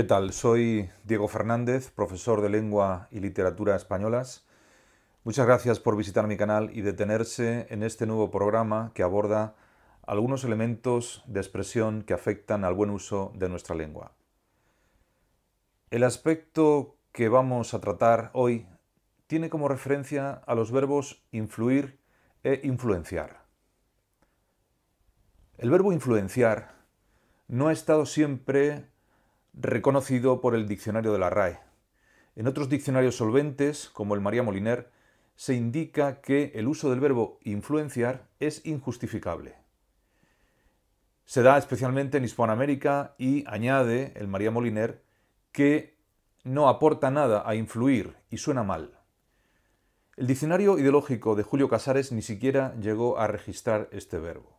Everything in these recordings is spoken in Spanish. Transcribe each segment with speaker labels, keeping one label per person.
Speaker 1: ¿Qué tal? Soy Diego Fernández, profesor de lengua y literatura españolas. Muchas gracias por visitar mi canal y detenerse en este nuevo programa que aborda algunos elementos de expresión que afectan al buen uso de nuestra lengua. El aspecto que vamos a tratar hoy tiene como referencia a los verbos influir e influenciar. El verbo influenciar no ha estado siempre reconocido por el diccionario de la RAE. En otros diccionarios solventes, como el María Moliner, se indica que el uso del verbo influenciar es injustificable. Se da especialmente en Hispanoamérica y añade el María Moliner que no aporta nada a influir y suena mal. El diccionario ideológico de Julio Casares ni siquiera llegó a registrar este verbo.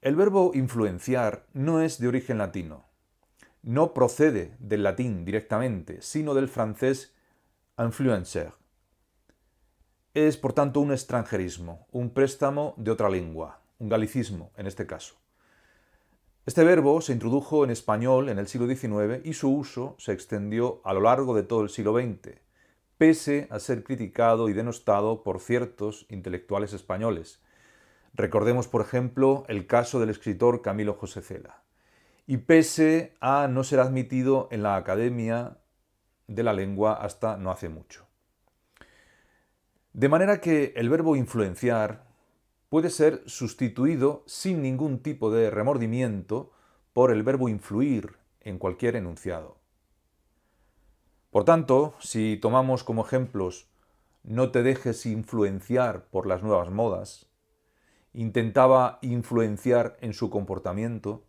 Speaker 1: El verbo influenciar no es de origen latino no procede del latín directamente, sino del francés influencer. Es, por tanto, un extranjerismo, un préstamo de otra lengua, un galicismo en este caso. Este verbo se introdujo en español en el siglo XIX y su uso se extendió a lo largo de todo el siglo XX, pese a ser criticado y denostado por ciertos intelectuales españoles. Recordemos, por ejemplo, el caso del escritor Camilo José Cela y pese a no ser admitido en la Academia de la Lengua hasta no hace mucho. De manera que el verbo influenciar puede ser sustituido sin ningún tipo de remordimiento por el verbo influir en cualquier enunciado. Por tanto, si tomamos como ejemplos no te dejes influenciar por las nuevas modas, intentaba influenciar en su comportamiento,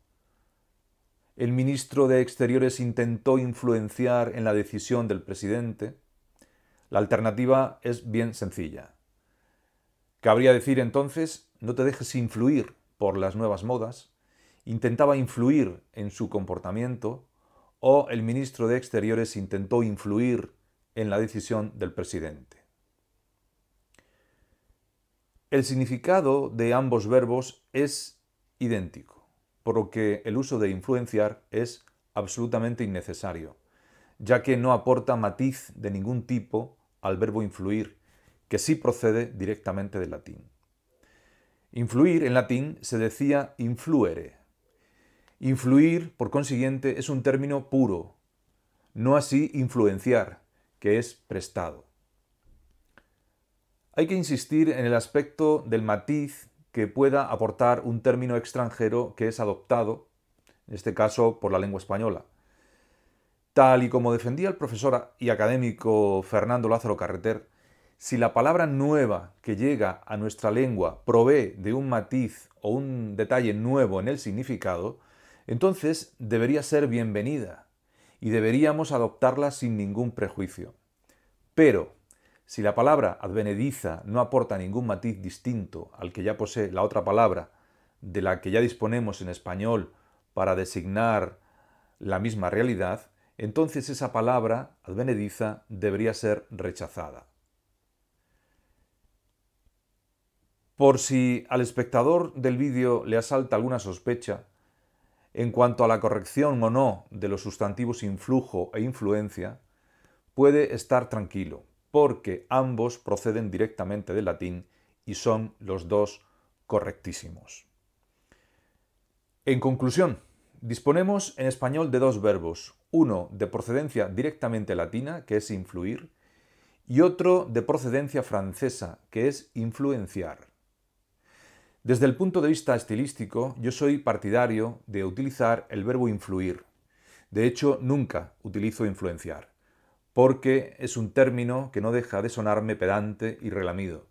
Speaker 1: el ministro de Exteriores intentó influenciar en la decisión del presidente? La alternativa es bien sencilla. Cabría decir entonces, no te dejes influir por las nuevas modas, intentaba influir en su comportamiento o el ministro de Exteriores intentó influir en la decisión del presidente. El significado de ambos verbos es idéntico por lo que el uso de influenciar es absolutamente innecesario, ya que no aporta matiz de ningún tipo al verbo influir, que sí procede directamente del latín. Influir en latín se decía influere. Influir, por consiguiente, es un término puro, no así influenciar, que es prestado. Hay que insistir en el aspecto del matiz que pueda aportar un término extranjero que es adoptado, en este caso por la lengua española. Tal y como defendía el profesor y académico Fernando Lázaro Carreter, si la palabra nueva que llega a nuestra lengua provee de un matiz o un detalle nuevo en el significado, entonces debería ser bienvenida y deberíamos adoptarla sin ningún prejuicio. Pero si la palabra advenediza no aporta ningún matiz distinto al que ya posee la otra palabra, de la que ya disponemos en español para designar la misma realidad, entonces esa palabra advenediza debería ser rechazada. Por si al espectador del vídeo le asalta alguna sospecha en cuanto a la corrección o no de los sustantivos influjo e influencia, puede estar tranquilo, porque ambos proceden directamente del latín y son los dos correctísimos. En conclusión, disponemos en español de dos verbos, uno de procedencia directamente latina, que es influir, y otro de procedencia francesa, que es influenciar. Desde el punto de vista estilístico, yo soy partidario de utilizar el verbo influir. De hecho, nunca utilizo influenciar porque es un término que no deja de sonarme pedante y relamido,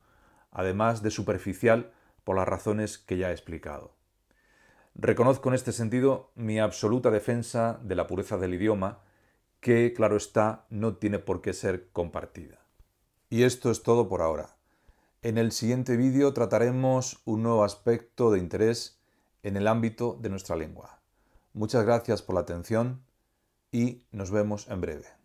Speaker 1: además de superficial por las razones que ya he explicado. Reconozco en este sentido mi absoluta defensa de la pureza del idioma, que, claro está, no tiene por qué ser compartida. Y esto es todo por ahora. En el siguiente vídeo trataremos un nuevo aspecto de interés en el ámbito de nuestra lengua. Muchas gracias por la atención y nos vemos en breve.